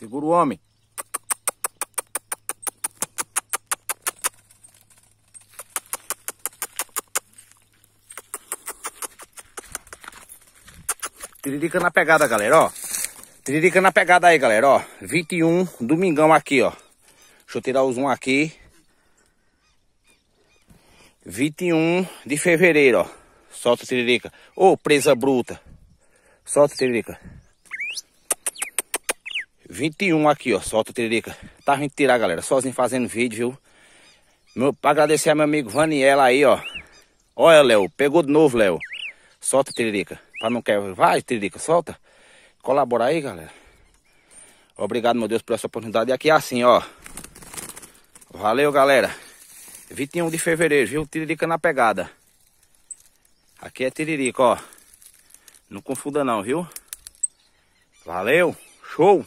Segura o homem. Tiririca na pegada, galera, ó. Tiririca na pegada aí, galera, ó. 21, domingão aqui, ó. Deixa eu tirar o zoom aqui. 21 de fevereiro, ó. Solta tiririca. Ô, oh, presa bruta. Solta tiririca. 21 aqui, ó. Solta o tiririca. Tá vindo tirar, galera. Sozinho fazendo vídeo, viu? Meu, pra agradecer a meu amigo Vaniela aí, ó. Olha, Léo. Pegou de novo, Léo. Solta o tiririca. Pra não quer. Vai, tiririca, solta. Colabora aí, galera. Obrigado, meu Deus, por essa oportunidade. E aqui é assim, ó. Valeu, galera. 21 de fevereiro, viu? Tiririca na pegada. Aqui é tiririca, ó. Não confunda não, viu? Valeu. Show.